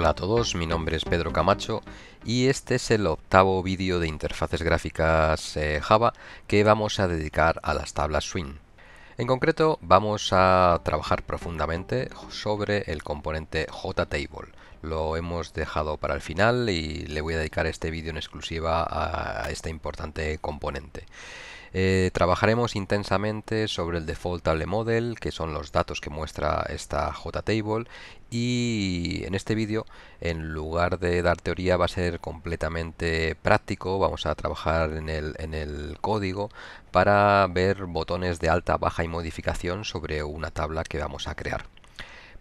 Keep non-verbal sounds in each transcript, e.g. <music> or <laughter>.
Hola a todos, mi nombre es Pedro Camacho y este es el octavo vídeo de interfaces gráficas eh, Java que vamos a dedicar a las tablas Swing. En concreto vamos a trabajar profundamente sobre el componente JTable. Lo hemos dejado para el final y le voy a dedicar este vídeo en exclusiva a este importante componente. Eh, trabajaremos intensamente sobre el default table model, que son los datos que muestra esta JTable, y en este vídeo, en lugar de dar teoría, va a ser completamente práctico, vamos a trabajar en el código para ver botones de alta, baja y modificación sobre una tabla que vamos a crear.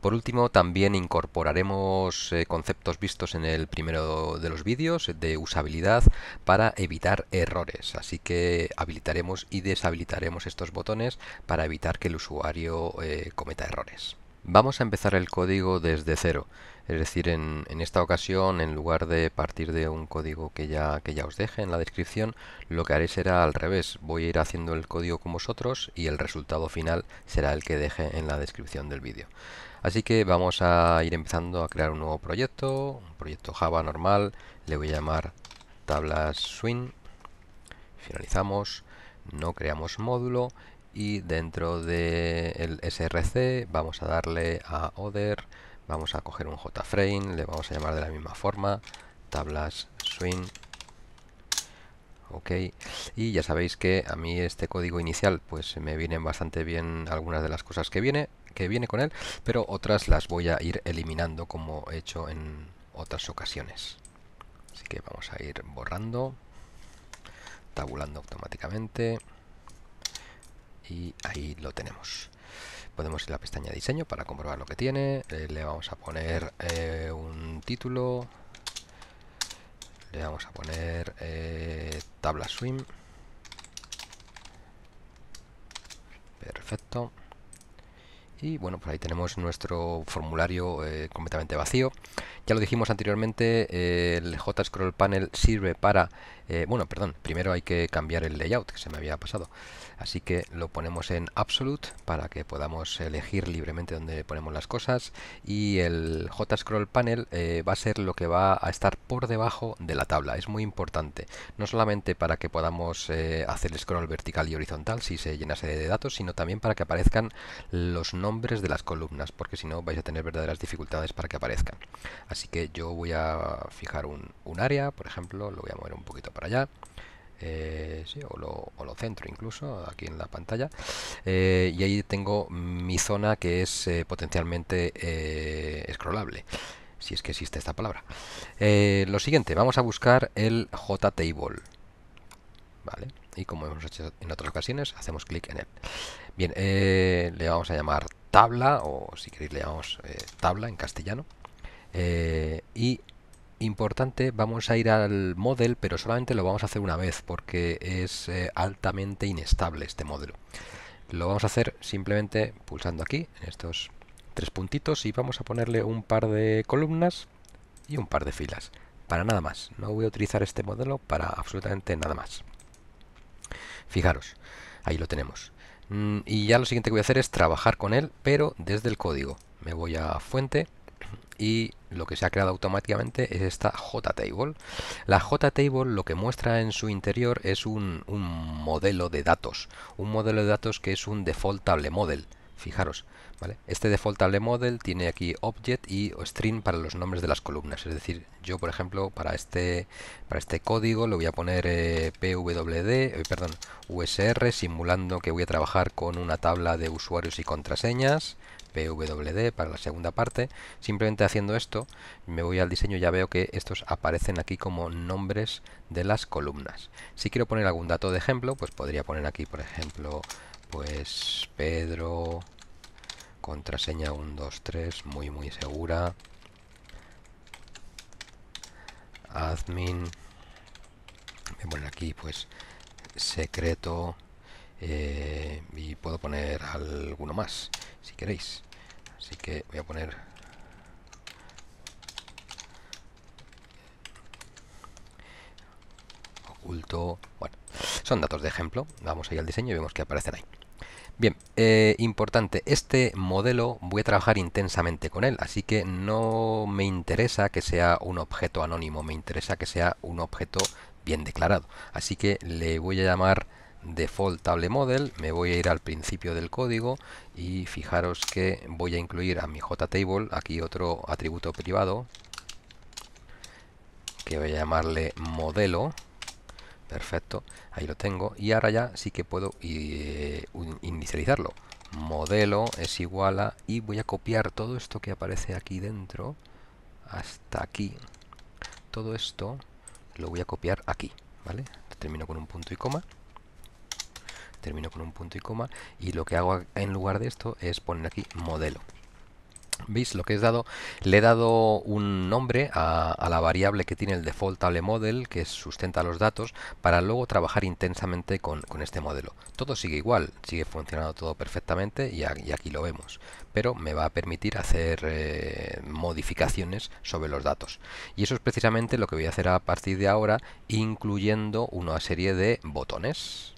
Por último, también incorporaremos eh, conceptos vistos en el primero de los vídeos de usabilidad para evitar errores. Así que habilitaremos y deshabilitaremos estos botones para evitar que el usuario eh, cometa errores. Vamos a empezar el código desde cero, es decir, en, esta ocasión, en lugar de partir de un código que ya, os deje en la descripción, lo que haré será al revés, voy a ir haciendo el código con vosotros y el resultado final será el que deje en la descripción del vídeo. Así que vamos a ir empezando a crear un nuevo proyecto, un proyecto Java normal, le voy a llamar tablas swing, finalizamos, no creamos módulo y dentro del src vamos a darle a other vamos a coger un jframe le vamos a llamar de la misma forma tablas swing ok y ya sabéis que a mí este código inicial pues me vienen bastante bien algunas de las cosas que viene que viene con él pero otras las voy a ir eliminando como he hecho en otras ocasiones así que vamos a ir borrando tabulando automáticamente y ahí lo tenemos podemos ir a la pestaña diseño para comprobar lo que tiene eh, le vamos a poner eh, un título le vamos a poner eh, tabla swim perfecto y bueno, pues ahí tenemos nuestro formulario eh, completamente vacío. Ya lo dijimos anteriormente, eh, el el scroll Panel sirve para, eh, bueno, perdón, primero hay que cambiar el layout que se me había pasado. Así que lo ponemos en Absolute para que podamos elegir libremente dónde ponemos las cosas y el J scroll Panel va a ser lo que va a estar por debajo de la tabla. Es muy importante, no solamente para que podamos hacer scroll vertical y horizontal si se llenase de datos, sino también para que aparezcan los nodos de las columnas, porque si no vais a tener verdaderas dificultades para que aparezcan. Así que yo voy a fijar un, área, por ejemplo, lo voy a mover un poquito para allá. Eh, o, lo, centro incluso aquí en la pantalla eh, y ahí tengo mi zona que es eh, potencialmente scrollable si es que existe esta palabra lo siguiente vamos a buscar el jtable vale y como hemos hecho en otras ocasiones hacemos clic en él Bien, eh, le vamos a llamar tabla, o si queréis le llamamos eh, tabla en castellano. Eh, y importante, vamos a ir al model, pero solamente lo vamos a hacer una vez, porque es altamente inestable este modelo. Lo vamos a hacer simplemente pulsando aquí, en estos tres puntitos, y vamos a ponerle un par de columnas y un par de filas. Para nada más, no voy a utilizar este modelo para absolutamente nada más. Fijaros, ahí lo tenemos. Mm, y ya lo siguiente que voy a hacer es trabajar con él, pero desde el código. Me voy a fuente y lo que se ha creado automáticamente es esta JTable. La JTable lo que muestra en su interior es un, un modelo de datos, un modelo de datos que es un defaultable model. Fijaros, ¿vale? Este defaultable model tiene aquí object y string para los nombres de las columnas. Es decir, yo, por ejemplo, para este, para este código le voy a poner eh, pwd, eh, perdón, usr, simulando que voy a trabajar con una tabla de usuarios y contraseñas. PWD para la segunda parte. Simplemente haciendo esto, me voy al diseño y ya veo que estos aparecen aquí como nombres de las columnas. Si quiero poner algún dato de ejemplo, pues podría poner aquí, por ejemplo, pues Pedro, Contraseña 123, muy muy segura. Admin. Me aquí pues secreto. Eh, y puedo poner alguno más si queréis. Así que voy a poner oculto. Bueno, son datos de ejemplo. Vamos ahí al diseño y vemos que aparecen ahí. Eh, importante, este modelo voy a trabajar intensamente con él, así que no me interesa que sea un objeto anónimo, me interesa que sea un objeto bien declarado. Así que le voy a llamar default table model, me voy a ir al principio del código y fijaros que voy a incluir a mi jtable, aquí otro atributo privado, que voy a llamarle modelo, Perfecto, ahí lo tengo. Y ahora ya sí que puedo eh, inicializarlo. Modelo es igual a... Y voy a copiar todo esto que aparece aquí dentro hasta aquí. Todo esto lo voy a copiar aquí, ¿vale? Termino con un punto y coma. Termino con un punto y coma. Y lo que hago en lugar de esto es poner aquí modelo. ¿Veis lo que he dado? Le he dado un nombre a, la variable que tiene el defaultable model, que sustenta los datos, para luego trabajar intensamente con, este modelo. Todo sigue igual, sigue funcionando todo perfectamente y, aquí lo vemos. Pero me va a permitir hacer eh, modificaciones sobre los datos. Y eso es precisamente lo que voy a hacer a partir de ahora, incluyendo una serie de botones.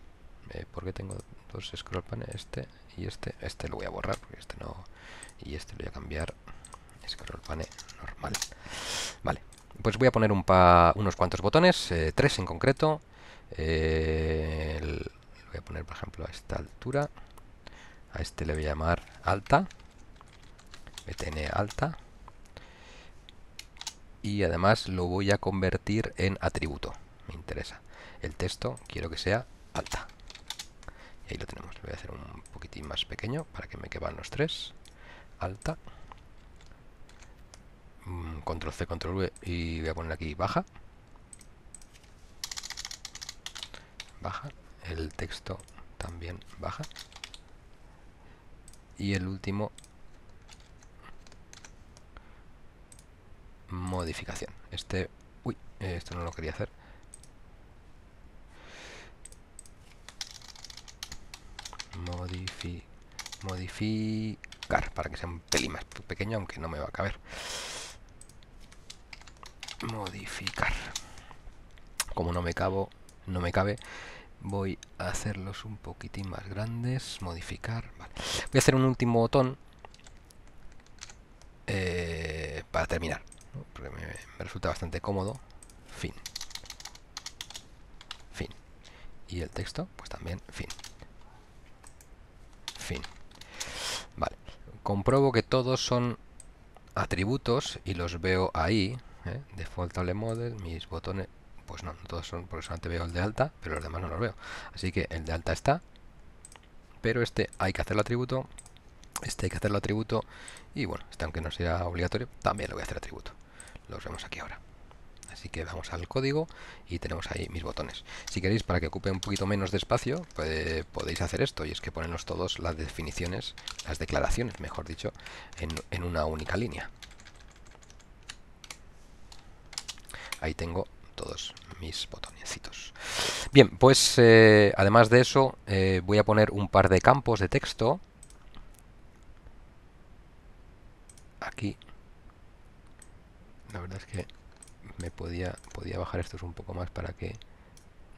Eh, porque tengo dos scroll panel? Este y este. Este lo voy a borrar porque este no y este lo voy a cambiar color pane normal vale pues voy a poner un pa, unos cuantos botones eh, tres en concreto eh, voy a poner por ejemplo a esta altura a este le voy a llamar alta btn alta y además lo voy a convertir en atributo me interesa el texto quiero que sea alta y ahí lo tenemos voy a hacer un poquitín más pequeño para que me quepan los tres alta mm, control C, control V y voy a poner aquí baja baja el texto también baja y el último modificación este uy esto no lo quería hacer modifi modifi para que sea un pelín más pequeño, aunque no me va a caber. Modificar. Como no me cabo, no me cabe, voy a hacerlos un poquitín más grandes. Modificar. Voy a hacer un último botón eh, para terminar. Porque me resulta bastante cómodo. Fin. Fin. Y el texto, pues también fin. Fin. Comprobo que todos son atributos y los veo ahí, ¿eh? defaultable model, mis botones, pues no, todos son, por eso solamente veo el de alta, pero los demás no los veo. Así que el de alta está, pero este hay que hacerlo atributo, este hay que hacerlo atributo, y bueno, este aunque no sea obligatorio, también lo voy a hacer atributo. Los vemos aquí ahora. Así que vamos al código y tenemos ahí mis botones. Si queréis, para que ocupe un poquito menos de espacio, podéis hacer esto, y es que ponernos todos las definiciones, las declaraciones, mejor dicho, en, una única línea. Ahí tengo todos mis botonecitos. Bien, pues eh, además de eso, eh, voy a poner un par de campos de texto. Aquí. La verdad es que me podía, podía bajar estos un poco más para que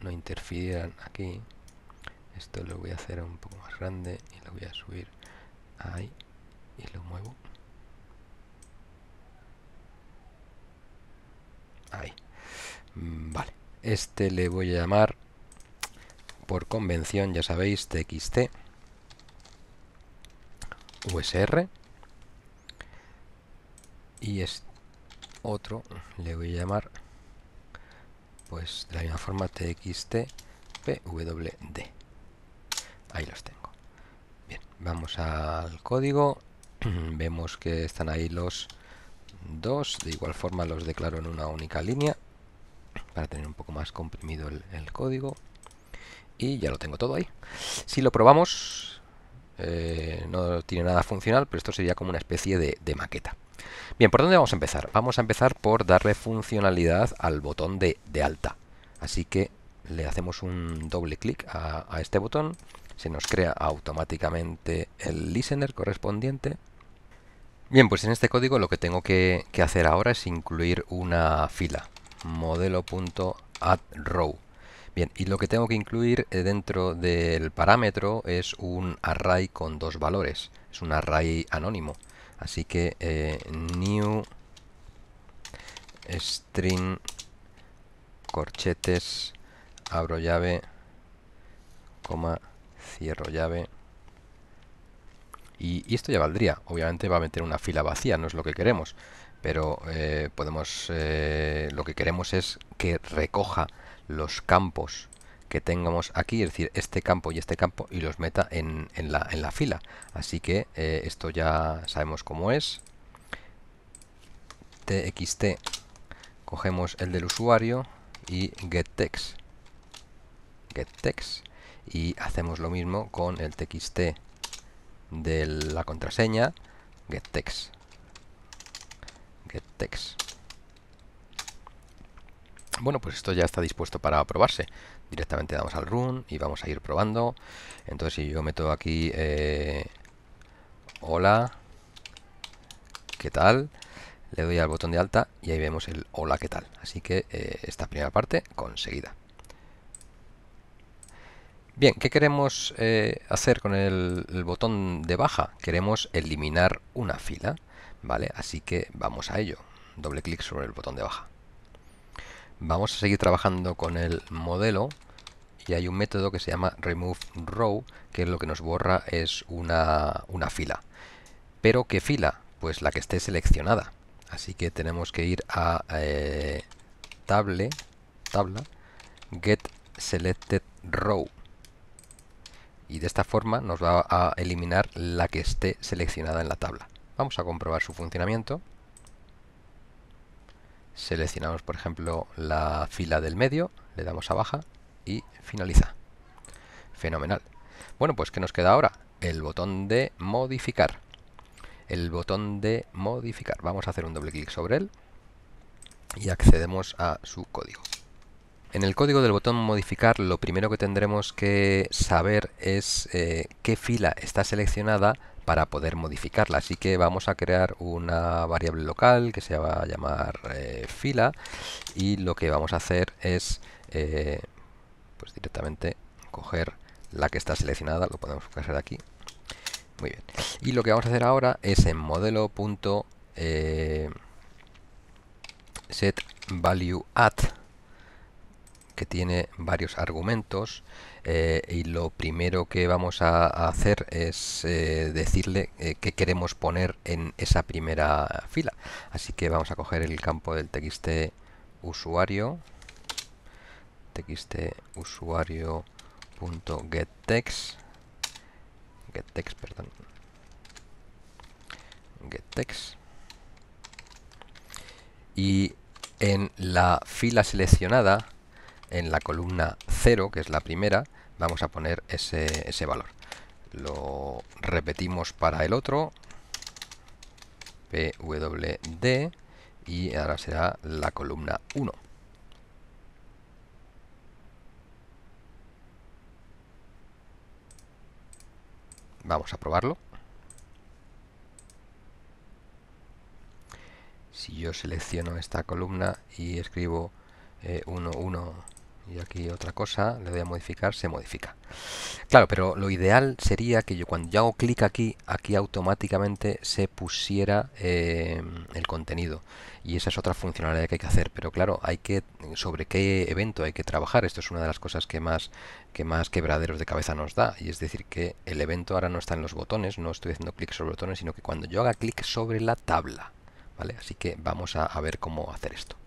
no interfieran aquí. Esto lo voy a hacer un poco más grande y lo voy a subir ahí y lo muevo. Ahí. Mm, vale. Este le voy a llamar por convención, ya sabéis, txt usr y este otro le voy a llamar pues de la misma forma txtpwd ahí los tengo bien vamos al código <clears throat> vemos que están ahí los dos de igual forma los declaro en una única línea para tener un poco más comprimido el, código y ya lo tengo todo ahí si lo probamos eh, no tiene nada funcional pero esto sería como una especie de maqueta Bien, ¿por dónde vamos a empezar? Vamos a empezar por darle funcionalidad al botón de, alta. Así que le hacemos un doble clic a, este botón, se nos crea automáticamente el listener correspondiente. Bien, pues en este código lo que tengo que, que hacer ahora es incluir una fila, modelo.addRow. Bien, y lo que tengo que incluir eh, dentro del parámetro es un array con dos valores, es un array anónimo así que eh, new string corchetes abro llave coma cierro llave y, esto ya valdría obviamente va a meter una fila vacía no es lo que queremos pero eh, podemos eh, lo que queremos es que recoja los campos que tengamos aquí, es decir, este campo y este campo, y los meta en, la, fila. Así que eh, esto ya sabemos cómo es. txt, cogemos el del usuario y getText. GetText. Y hacemos lo mismo con el txt de la contraseña getText. GetText. Bueno, pues esto ya está dispuesto para probarse directamente damos al run y vamos a ir probando. Entonces si yo meto aquí eh, hola, ¿qué tal? Le doy al botón de alta y ahí vemos el hola, ¿qué tal? Así que eh, esta primera parte conseguida. Bien, ¿qué queremos eh, hacer con el, el, botón de baja? Queremos eliminar una fila, ¿vale? Así que vamos a ello. Doble clic sobre el botón de baja. Vamos a seguir trabajando con el modelo y hay un método que se llama remove row que lo que nos borra es una, fila. ¿Pero qué fila? Pues la que esté seleccionada. Así que tenemos que ir a eh, table, tabla get selected row y de esta forma nos va a eliminar la que esté seleccionada en la tabla. Vamos a comprobar su funcionamiento. Seleccionamos por ejemplo la fila del medio, le damos a baja y finaliza. Fenomenal. Bueno, pues ¿qué nos queda ahora? El botón de modificar. El botón de modificar. Vamos a hacer un doble clic sobre él y accedemos a su código. En el código del botón modificar lo primero que tendremos que saber es eh, qué fila está seleccionada para poder modificarla. Así que vamos a crear una variable local que se va a llamar eh, fila y lo que vamos a hacer es eh, pues directamente coger la que está seleccionada, lo podemos hacer aquí. Muy bien. Y lo que vamos a hacer ahora es en modelo eh, set value at que tiene varios argumentos eh, y lo primero que vamos a, hacer es eh, decirle que queremos poner en esa primera fila así que vamos a coger el campo del texte usuario txt usuario.getText getText, perdón getText y en la fila seleccionada en la columna 0, que es la primera, vamos a poner ese, ese valor. Lo repetimos para el otro, pwd, y ahora será la columna 1. Vamos a probarlo. Si yo selecciono esta columna y escribo 1, eh, y aquí otra cosa, le doy a modificar, se modifica. Claro, pero lo ideal sería que yo cuando yo hago clic aquí, aquí automáticamente se pusiera eh, el contenido. Y esa es otra funcionalidad que hay que hacer. Pero claro, hay que sobre qué evento hay que trabajar. Esto es una de las cosas que más, que más quebraderos de cabeza nos da. Y es decir, que el evento ahora no está en los botones, no estoy haciendo clic sobre botones, sino que cuando yo haga clic sobre la tabla. ¿Vale? Así que vamos a, ver cómo hacer esto.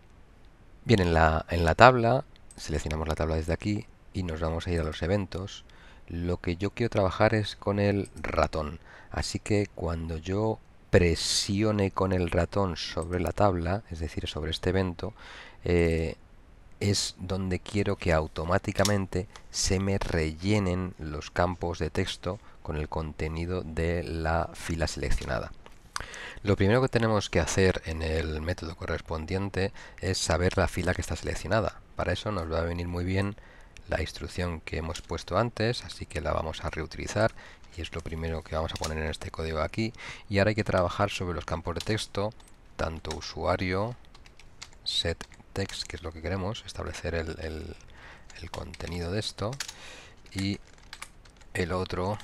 Bien, la, en la tabla seleccionamos la tabla desde aquí y nos vamos a ir a los eventos. Lo que yo quiero trabajar es con el ratón, así que cuando yo presione con el ratón sobre la tabla, es decir, sobre este evento, eh, es donde quiero que automáticamente se me rellenen los campos de texto con el contenido de la fila seleccionada. Lo primero que tenemos que hacer en el método correspondiente es saber la fila que está seleccionada. Para eso nos va a venir muy bien la instrucción que hemos puesto antes, así que la vamos a reutilizar y es lo primero que vamos a poner en este código aquí. Y ahora hay que trabajar sobre los campos de texto, tanto usuario, set text, que es lo que queremos, establecer el, contenido de esto, y el otro,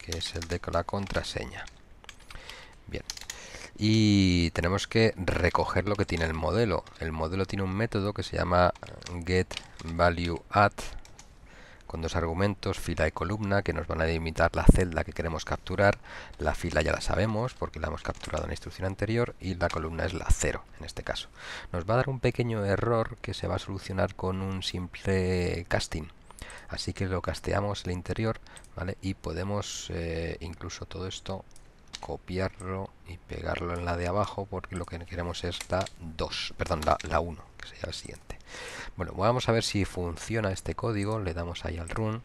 que es el de la contraseña. Bien, y tenemos que recoger lo que tiene el modelo. El modelo tiene un método que se llama getValueAdd con dos argumentos, fila y columna, que nos van a delimitar la celda que queremos capturar. La fila ya la sabemos porque la hemos capturado en la instrucción anterior y la columna es la 0 en este caso. Nos va a dar un pequeño error que se va a solucionar con un simple casting. Así que lo casteamos el interior ¿vale? y podemos eh, incluso todo esto copiarlo y pegarlo en la de abajo porque lo que queremos es la 2, perdón, la, 1, que sería la siguiente. Bueno, vamos a ver si funciona este código, le damos ahí al run,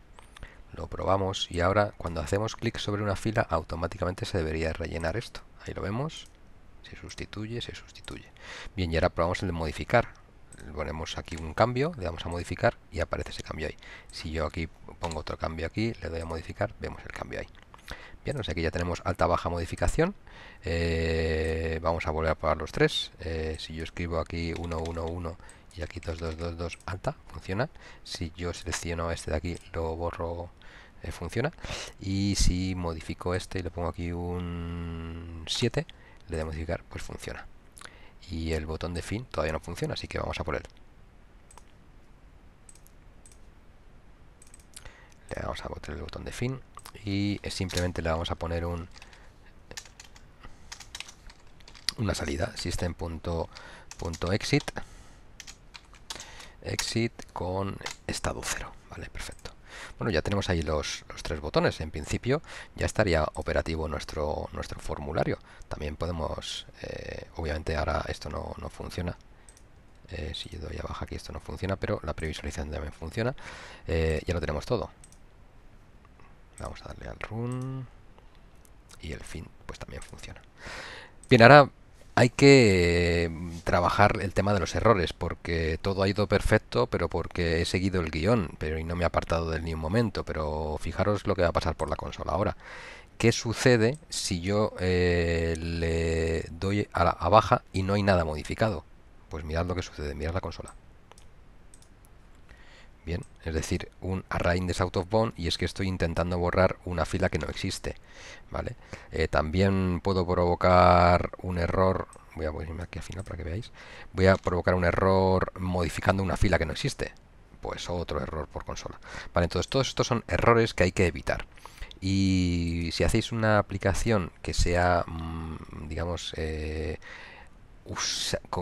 lo probamos y ahora cuando hacemos clic sobre una fila automáticamente se debería rellenar esto. Ahí lo vemos, se sustituye, se sustituye. Bien, y ahora probamos el de modificar. Le ponemos aquí un cambio, le damos a modificar y aparece ese cambio ahí. Si yo aquí pongo otro cambio aquí, le doy a modificar, vemos el cambio ahí. Aquí ya tenemos alta-baja modificación. Eh, vamos a volver a probar los tres. Eh, si yo escribo aquí 111 y aquí 2222, alta, funciona. Si yo selecciono este de aquí, lo borro, eh, funciona. Y si modifico este y le pongo aquí un 7, le doy a modificar, pues funciona. Y el botón de fin todavía no funciona, así que vamos a por Le vamos a botar el botón de fin y simplemente le vamos a poner un una salida system.exit exit con estado cero vale perfecto bueno ya tenemos ahí los, tres botones en principio ya estaría operativo nuestro nuestro formulario también podemos eh, obviamente ahora esto no, funciona eh, si yo doy a baja aquí esto no funciona pero la previsualización también funciona eh, ya lo tenemos todo Vamos a darle al run. Y el fin, pues también funciona. Bien, ahora hay que mm, trabajar el tema de los errores, porque todo ha ido perfecto, pero porque he seguido el guión, pero y no me he apartado de un momento. Pero fijaros lo que va a pasar por la consola ahora. ¿Qué sucede si yo eh, le doy a, la, a baja y no hay nada modificado? Pues mirad lo que sucede, mirad la consola es decir, un array de out of bound y es que estoy intentando borrar una fila que no existe. ¿vale? Eh, también puedo provocar un error, voy a ponerme aquí al final para que veáis, voy a provocar un error modificando una fila que no existe. Pues otro error por consola. Vale, entonces todos estos son errores que hay que evitar. Y si hacéis una aplicación que sea, mm, digamos, eh,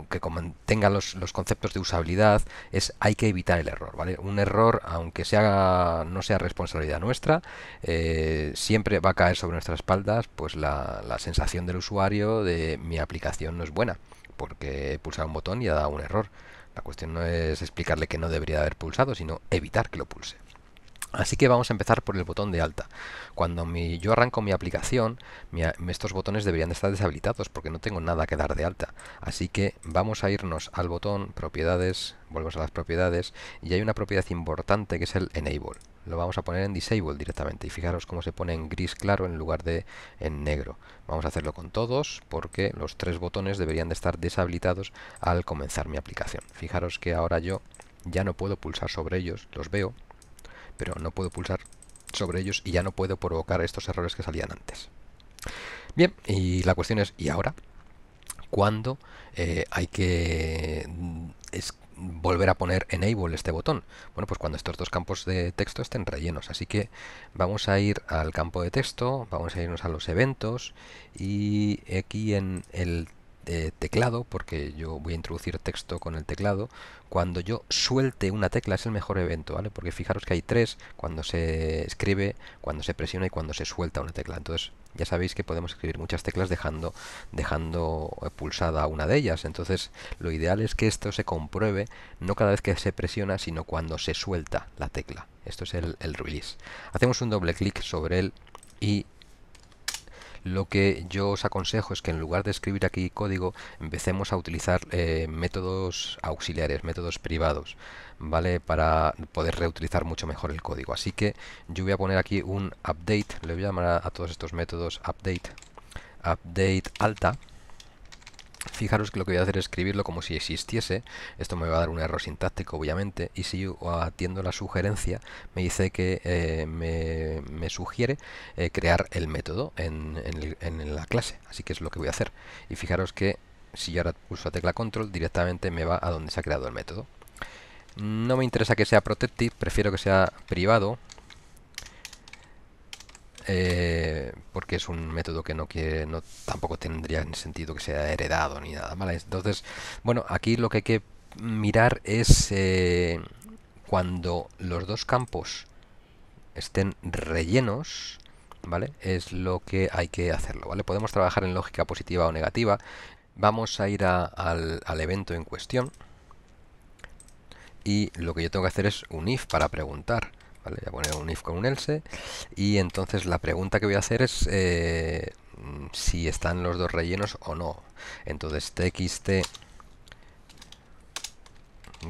que mantenga los, los, conceptos de usabilidad es hay que evitar el error, ¿vale? Un error, aunque no sea responsabilidad nuestra, eh, siempre va a caer sobre nuestras espaldas pues la, la sensación del usuario de mi aplicación no es buena, porque he pulsado un botón y ha dado un error. La cuestión no es explicarle que no debería haber pulsado, sino evitar que lo pulse. Así que vamos a empezar por el botón de alta. Cuando yo arranco mi aplicación, estos botones deberían estar deshabilitados porque no tengo nada que dar de alta. Así que vamos a irnos al botón propiedades, volvemos a las propiedades y hay una propiedad importante que es el enable. Lo vamos a poner en disable directamente y fijaros cómo se pone en gris claro en lugar de en negro. Vamos a hacerlo con todos porque los tres botones deberían de estar deshabilitados al comenzar mi aplicación. Fijaros que ahora yo ya no puedo pulsar sobre ellos, los veo, pero no puedo pulsar sobre ellos y ya no puedo provocar estos errores que salían antes. Bien, y la cuestión es, ¿y ahora? ¿Cuándo eh, hay que mm, volver a poner enable este botón? Bueno, pues cuando estos dos campos de texto estén rellenos. Así que vamos a ir al campo de texto, vamos a irnos a los eventos y aquí en el teclado, porque yo voy a introducir texto con el teclado, cuando yo suelte una tecla es el mejor evento, ¿vale? Porque fijaros que hay tres, cuando se escribe, cuando se presiona y cuando se suelta una tecla. Entonces ya sabéis que podemos escribir muchas teclas dejando, dejando eh, pulsada una de ellas. Entonces lo ideal es que esto se compruebe no cada vez que se presiona, sino cuando se suelta la tecla. Esto es el, el release. Hacemos un doble clic sobre él y lo que yo os aconsejo es que en lugar de escribir aquí código, empecemos a utilizar eh, métodos auxiliares, métodos privados, ¿vale? Para poder reutilizar mucho mejor el código. Así que yo voy a poner aquí un update, le voy a llamar a todos estos métodos update, update alta, Fijaros que lo que voy a hacer es escribirlo como si existiese. Esto me va a dar un error sintáctico, obviamente. Y si yo atiendo la sugerencia, me dice que eh, me, sugiere eh, crear el método en, en la clase. Así que es lo que voy a hacer. Y fijaros que si yo ahora pulso la tecla control, directamente me va a donde se ha creado el método. No me interesa que sea protective, prefiero que sea privado, eh, porque es un método que no quiere, no, tampoco tendría sentido que sea heredado ni nada, ¿vale? Entonces, bueno, aquí lo que hay que mirar es eh, cuando los dos campos estén rellenos, ¿vale? Es lo que hay que hacerlo, ¿vale? Podemos trabajar en lógica positiva o negativa. Vamos a ir al, al evento en cuestión y lo que yo tengo que hacer es un if para preguntar. Voy a poner un if con un else. Y entonces la pregunta que voy a hacer es eh, si están los dos rellenos o no. Entonces txt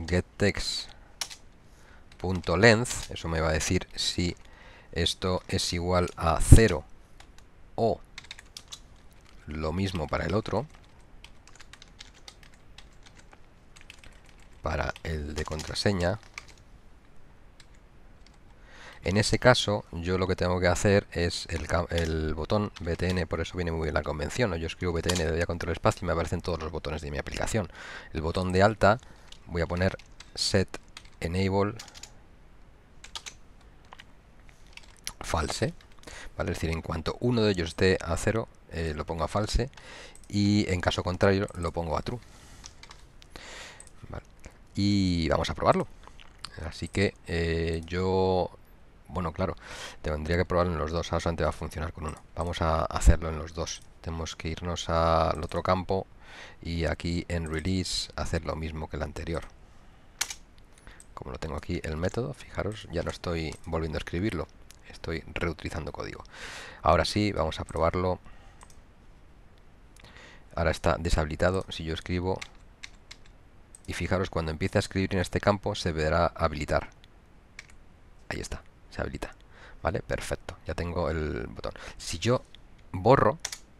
getText.length, eso me va a decir si esto es igual a 0 o lo mismo para el otro, para el de contraseña, en ese caso, yo lo que tengo que hacer es el, botón btn, por eso viene muy bien la convención, yo escribo btn, doy a control espacio y me aparecen todos los botones de mi aplicación. El botón de alta, voy a poner set enable false, ¿vale? Es decir, en cuanto uno de ellos esté a cero eh, lo pongo a false y en caso contrario lo pongo a true. Y vamos a probarlo. Así que eh, yo bueno, claro, tendría que probarlo en los dos. Ahora solamente va a funcionar con uno. Vamos a hacerlo en los dos. Tenemos que irnos al otro campo y aquí en release hacer lo mismo que el anterior. Como lo tengo aquí el método, fijaros, ya no estoy volviendo a escribirlo. Estoy reutilizando código. Ahora sí, vamos a probarlo. Ahora está deshabilitado. Si yo escribo y fijaros cuando empiece a escribir en este campo se verá habilitar ahí está se habilita. ¿Vale? Perfecto, ya tengo el botón. Si yo borro,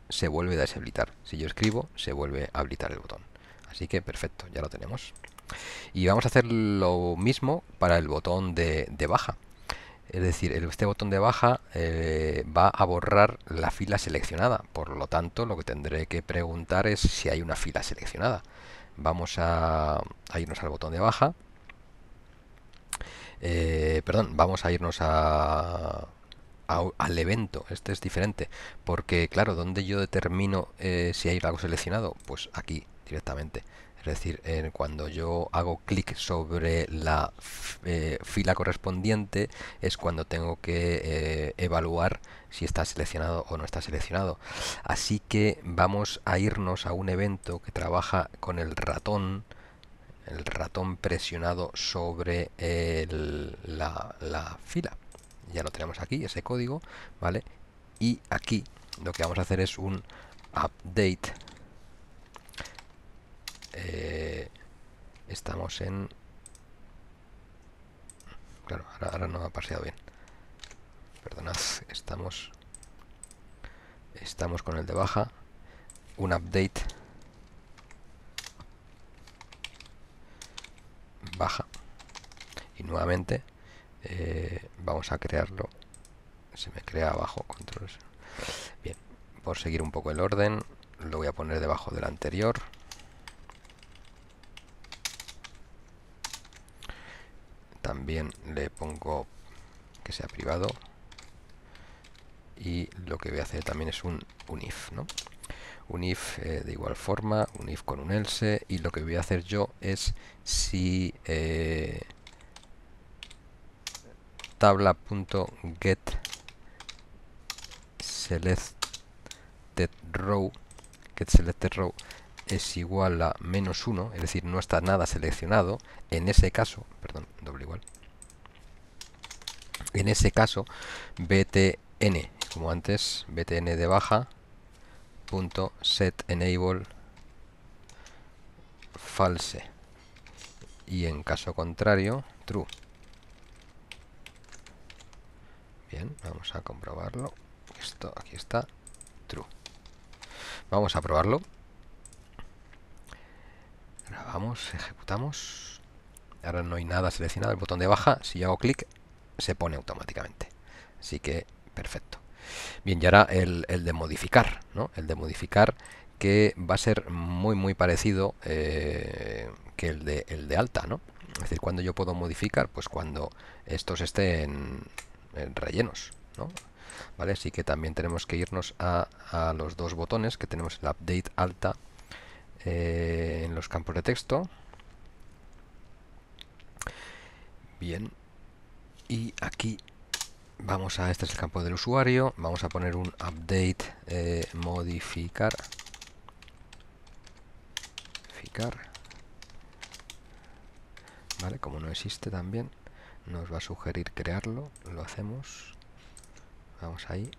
se vuelve a deshabilitar. Si yo escribo, se vuelve a habilitar el botón. Así que perfecto, ya lo tenemos. Y vamos a hacer lo mismo para el botón de, baja. Es decir, este botón de baja eh, va a borrar la fila seleccionada. Por lo tanto, lo que tendré que preguntar es si hay una fila seleccionada. Vamos a, a irnos al botón de baja eh, perdón, vamos a irnos al evento. Este es diferente. Porque, claro, donde yo determino eh, si hay algo seleccionado? Pues aquí, directamente. Es decir, cuando yo hago clic sobre la eh, fila correspondiente es cuando tengo que evaluar si está seleccionado o no está seleccionado. Así que vamos a irnos a un evento que trabaja con el ratón el ratón presionado sobre la, fila. Ya lo tenemos aquí, ese código, ¿vale? Y aquí lo que vamos a hacer es un update. Eh, estamos en... Claro, ahora, ahora no ha paseado bien. Perdonad, estamos... Estamos con el de baja. Un update nuevamente eh, vamos a crearlo. Se me crea abajo, control. Bien, por seguir un poco el orden, lo voy a poner debajo del anterior. También le pongo que sea privado. Y lo que voy a hacer también es un, if, ¿no? un if eh, de igual forma, un if con un else y lo que voy a hacer yo es si eh, tabla.get selected row get selected row es igual a menos 1 es decir no está nada seleccionado en ese caso perdón doble igual en ese caso btn como antes btn de baja punto false y en caso contrario true Bien, vamos a comprobarlo. Esto, aquí está. True. Vamos a probarlo. Grabamos, ejecutamos. Ahora no hay nada seleccionado. El botón de baja, si hago clic, se pone automáticamente. Así que, perfecto. Bien, y ahora el, de modificar, ¿no? El de modificar que va a ser muy muy parecido eh, que el de, el de alta, ¿no? Es decir, cuando yo puedo modificar, pues cuando estos estén rellenos, ¿no? ¿Vale? Así que también tenemos que irnos a, los dos botones que tenemos el update alta eh, en los campos de texto. Bien. Y aquí vamos a, este es el campo del usuario, vamos a poner un update eh, modificar. ¿Vale? Como no existe también nos va a sugerir crearlo, lo hacemos, vamos ahí.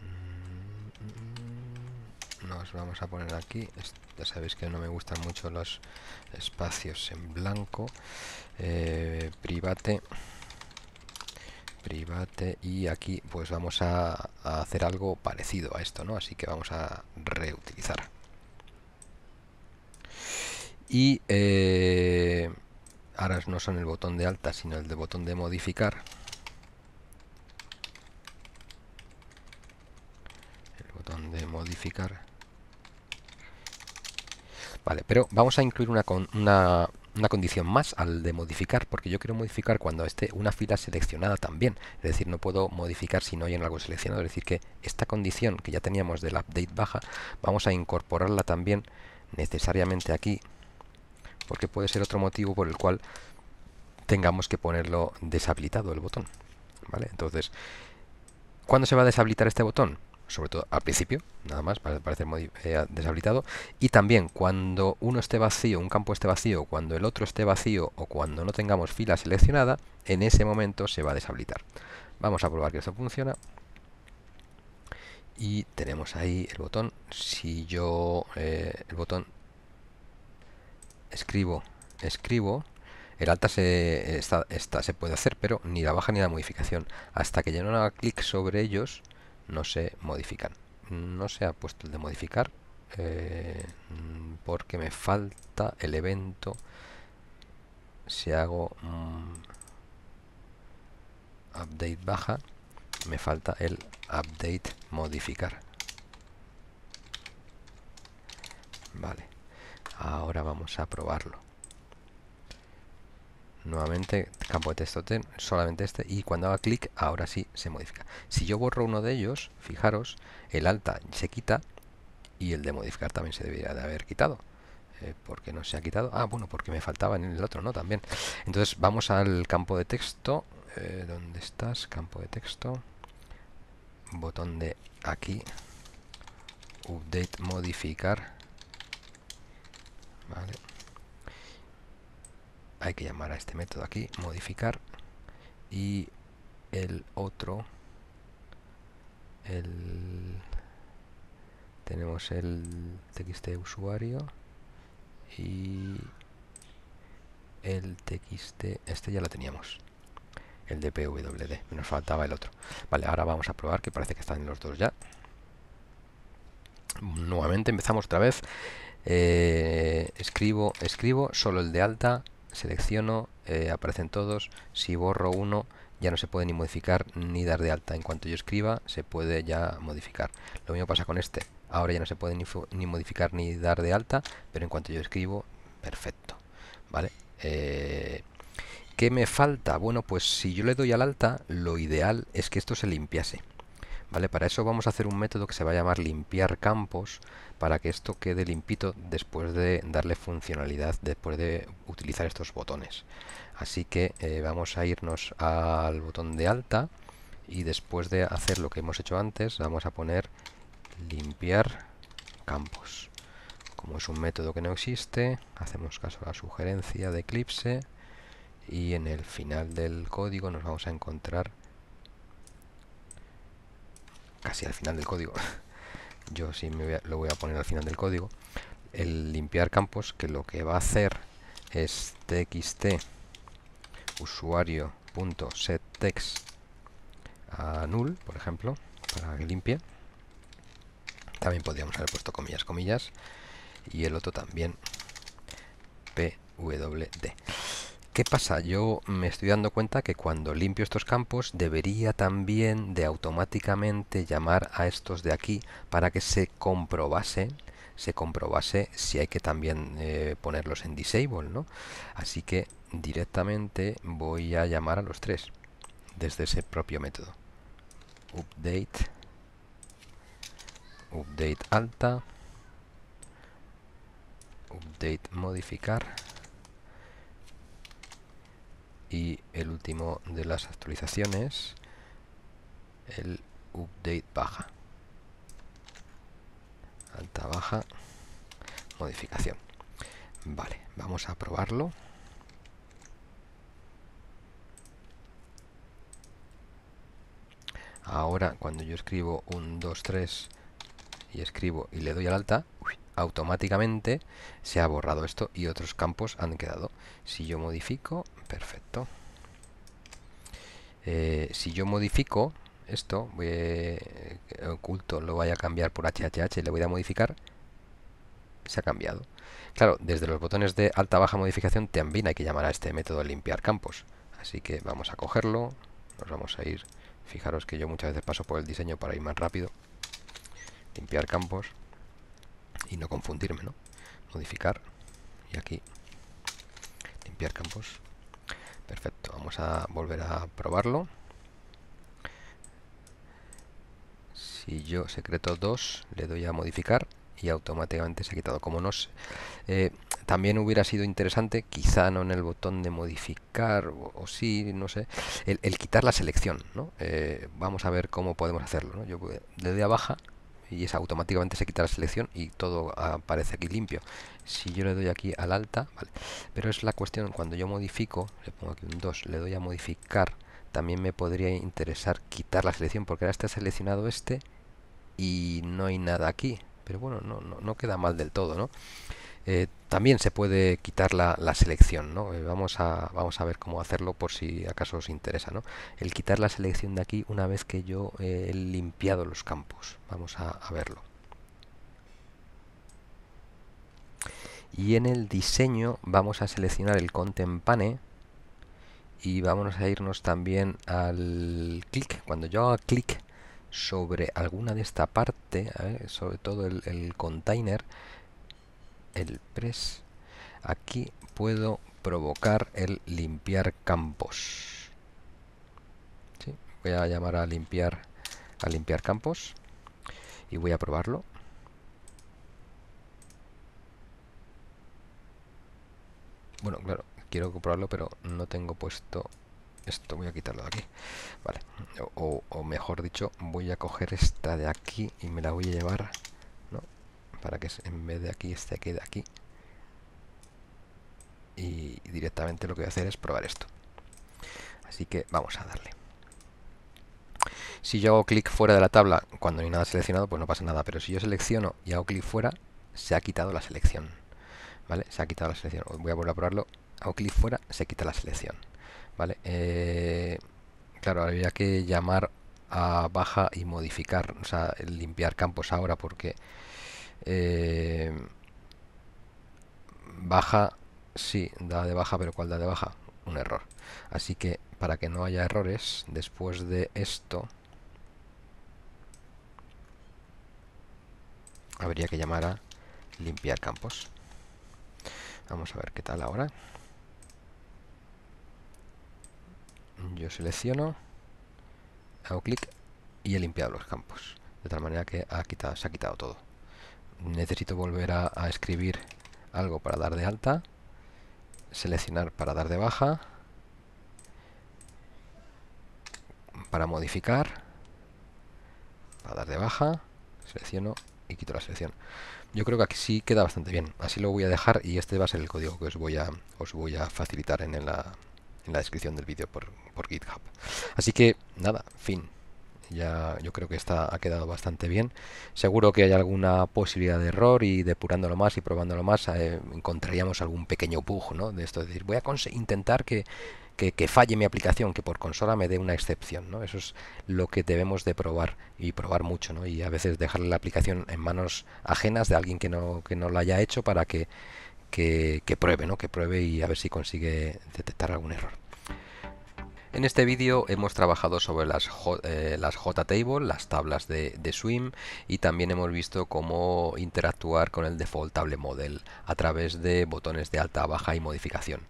Mm, mm, mm. Nos vamos a poner aquí, ya sabéis que no me gustan mucho los espacios en blanco, eh, private, private y aquí pues vamos a, a hacer algo parecido a esto, ¿no? Así que vamos a reutilizar y eh, ahora no son el botón de alta sino el de botón de modificar el botón de modificar vale, pero vamos a incluir una, una condición más al de modificar porque yo quiero modificar cuando esté una fila seleccionada también es decir, no puedo modificar si no hay en algo seleccionado es decir que esta condición que ya teníamos del update baja vamos a incorporarla también necesariamente aquí porque puede ser otro motivo por el cual tengamos que ponerlo deshabilitado el botón. ¿Vale? Entonces, ¿cuándo se va a deshabilitar este botón? Sobre todo al principio, nada más, para parecer eh, deshabilitado. Y también cuando uno esté vacío, un campo esté vacío, cuando el otro esté vacío o cuando no tengamos fila seleccionada, en ese momento se va a deshabilitar. Vamos a probar que esto funciona. Y tenemos ahí el botón. Si yo eh, el botón escribo, escribo, el alta se, se puede hacer, pero ni la baja ni la modificación. Hasta que yo no haga clic sobre ellos, no se modifican. No se ha puesto el de modificar, eh, porque me falta el evento si hago mm, update baja me falta el update modificar vale Ahora vamos a probarlo. Nuevamente, campo de texto solamente este, y cuando haga clic, ahora sí se modifica. Si yo borro uno de ellos, fijaros, el alta se quita y el de modificar también se debería de haber quitado. Eh, porque no se ha quitado? Ah, bueno, porque me faltaba en el otro, ¿no? También. Entonces, vamos al campo de texto. donde eh, ¿Dónde estás? Campo de texto. Botón de aquí. Update, modificar Vale. Hay que llamar a este método aquí, modificar. Y el otro, el... Tenemos el txt usuario y el txt, este ya lo teníamos, el dpwd, nos faltaba el otro. Vale, ahora vamos a probar que parece que están los dos ya. Nuevamente empezamos otra vez eh, escribo, escribo solo el de alta, selecciono, eh, aparecen todos, si borro uno ya no se puede ni modificar ni dar de alta, en cuanto yo escriba se puede ya modificar, lo mismo pasa con este, ahora ya no se puede ni, modificar ni dar de alta, pero en cuanto yo escribo, perfecto, ¿vale? Eh, ¿Qué me falta? Bueno, pues si yo le doy al alta, lo ideal es que esto se limpiase. Para eso vamos a hacer un método que se va a llamar limpiar campos para que esto quede limpito después de darle funcionalidad, después de utilizar estos botones. Así que eh, vamos a irnos al botón de alta y después de hacer lo que hemos hecho antes vamos a poner limpiar campos. Como es un método que no existe, hacemos caso a la sugerencia de Eclipse y en el final del código nos vamos a encontrar casi al final del código, <laughs> yo sí me lo voy a poner al final del código, el limpiar campos, que lo que va a hacer es txt usuario.setText a null, por ejemplo, para que limpie. También podríamos haber puesto comillas, comillas. Y el otro también, pwd. ¿Qué pasa? Yo me estoy dando cuenta que cuando limpio estos campos debería también de automáticamente llamar a estos de aquí para que se comprobase, se comprobase si hay que también eh, ponerlos en disable, ¿no? Así que directamente voy a llamar a los tres desde ese propio método. Update, update alta, update modificar y el último de las actualizaciones, el update baja. Alta, baja, modificación. Vale, vamos a probarlo. Ahora cuando yo escribo un 2, 3 y escribo y le doy al alta, automáticamente se ha borrado esto y otros campos han quedado. Si yo modifico, Perfecto. Eh, si yo modifico esto, voy eh, oculto, lo voy a cambiar por HHH, le voy a modificar, se ha cambiado. Claro, desde los botones de alta-baja modificación también hay que llamar a este método limpiar campos. Así que vamos a cogerlo, nos vamos a ir, fijaros que yo muchas veces paso por el diseño para ir más rápido, limpiar campos y no confundirme, ¿no? Modificar y aquí limpiar campos perfecto vamos a volver a probarlo si yo secreto 2 le doy a modificar y automáticamente se ha quitado como no eh, también hubiera sido interesante quizá no en el botón de modificar o, sí no sé el, quitar la selección eh, vamos a ver cómo podemos hacerlo yo eh, le doy a y automáticamente se quita la selección y todo aparece aquí limpio. Si yo le doy aquí al alta, vale. Pero es la cuestión, cuando yo modifico, le pongo aquí un 2, le doy a modificar, también me podría interesar quitar la selección, porque ahora está seleccionado este y no hay nada aquí. Pero bueno, no, no, no queda mal del todo, ¿no? Eh, también se puede quitar la, selección. ¿no? Eh, vamos, a, vamos a ver cómo hacerlo por si acaso os interesa. ¿no? El quitar la selección de aquí una vez que yo eh, he limpiado los campos. Vamos a, verlo. Y en el diseño vamos a seleccionar el content pane y vamos a irnos también al clic. Cuando yo haga clic sobre alguna de esta parte, sobre todo el container, el press aquí puedo provocar el limpiar campos ¿Sí? voy a llamar a limpiar a limpiar campos y voy a probarlo bueno claro quiero probarlo pero no tengo puesto esto voy a quitarlo de aquí vale o, o mejor dicho voy a coger esta de aquí y me la voy a llevar para que en vez de aquí este quede aquí y directamente lo que voy a hacer es probar esto así que vamos a darle si yo hago clic fuera de la tabla cuando no hay nada seleccionado pues no pasa nada pero si yo selecciono y hago clic fuera se ha quitado la selección vale se ha quitado la selección voy a volver a probarlo hago clic fuera se quita la selección vale eh, claro habría que llamar a baja y modificar o sea limpiar campos ahora porque eh, baja, sí, da de baja, pero ¿cuál da de baja? Un error. Así que para que no haya errores, después de esto, habría que llamar a limpiar campos. Vamos a ver qué tal ahora. Yo selecciono, hago clic y he limpiado los campos. De tal manera que ha quitado, se ha quitado todo necesito volver a, escribir algo para dar de alta, seleccionar para dar de baja, para modificar, para dar de baja, selecciono y quito la selección. Yo creo que aquí sí queda bastante bien. Así lo voy a dejar y este va a ser el código que os voy a, os voy a facilitar en, la, descripción del vídeo por, por GitHub. Así que nada, fin. Ya yo creo que está, ha quedado bastante bien. Seguro que hay alguna posibilidad de error y depurándolo más y probándolo más eh, encontraríamos algún pequeño bug, ¿no? De esto decir, voy a intentar que, que, falle mi aplicación, que por consola me dé una excepción, ¿no? Eso es lo que debemos de probar y probar mucho, ¿no? Y a veces dejar la aplicación en manos ajenas de alguien que no, que no la haya hecho para que, que, que pruebe, ¿no? Que pruebe y a ver si consigue detectar algún error. En este vídeo hemos trabajado sobre las, eh, las JTable, las tablas de, Swim y también hemos visto cómo interactuar con el default model a través de botones de alta, baja y modificación.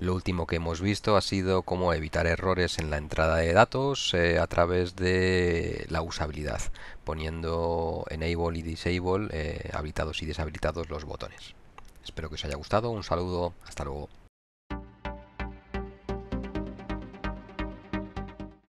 Lo último que hemos visto ha sido cómo evitar errores en la entrada de datos eh, a través de la usabilidad, poniendo enable y disable, eh, habilitados y deshabilitados los botones. Espero que os haya gustado, un saludo, hasta luego.